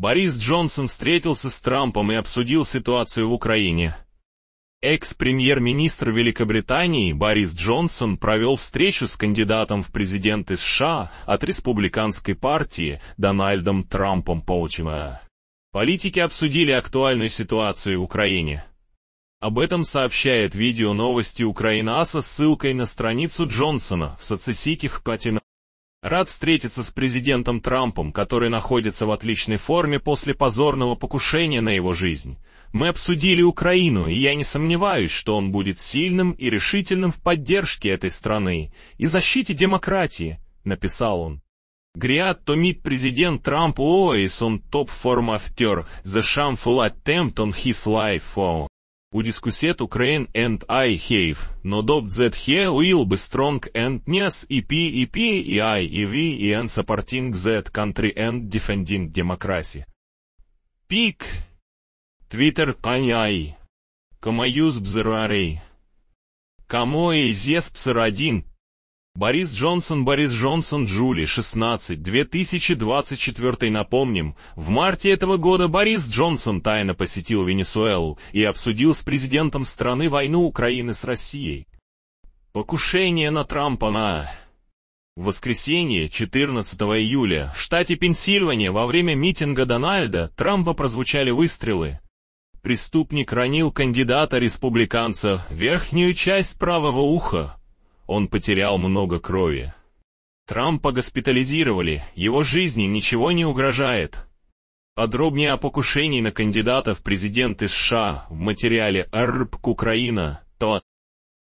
Борис Джонсон встретился с Трампом и обсудил ситуацию в Украине. Экс-премьер-министр Великобритании Борис Джонсон провел встречу с кандидатом в президенты США от республиканской партии Дональдом Трампом Поучима. Политики обсудили актуальную ситуацию в Украине. Об этом сообщает видео новости Украина со ссылкой на страницу Джонсона в соцсетях Катина рад встретиться с президентом Трампом, который находится в отличной форме после позорного покушения на его жизнь. Мы обсудили Украину, и я не сомневаюсь, что он будет сильным и решительным в поддержке этой страны и защите демократии», — написал он. Гриат Томит президент Трамп ООС он топ формафтер, the shameful attempt on his life. Oh. U discussiet Ukraine and I have no doubt that he will be strong and yes EP EP EI EV and supporting that country and defending democracy. Пик. Твиттер коняй. Комаюз бзырарей. Камоэ зес псыр один. Борис Джонсон, Борис Джонсон, Джули, 16, 2024. Напомним, в марте этого года Борис Джонсон тайно посетил Венесуэлу и обсудил с президентом страны войну Украины с Россией. Покушение на Трампа на... В воскресенье, 14 июля, в штате Пенсильвания во время митинга Дональда Трампа прозвучали выстрелы. Преступник ранил кандидата-республиканца в верхнюю часть правого уха, он потерял много крови. Трампа госпитализировали, его жизни ничего не угрожает. Подробнее о покушении на кандидата в президенты США в материале «РБК Украина» то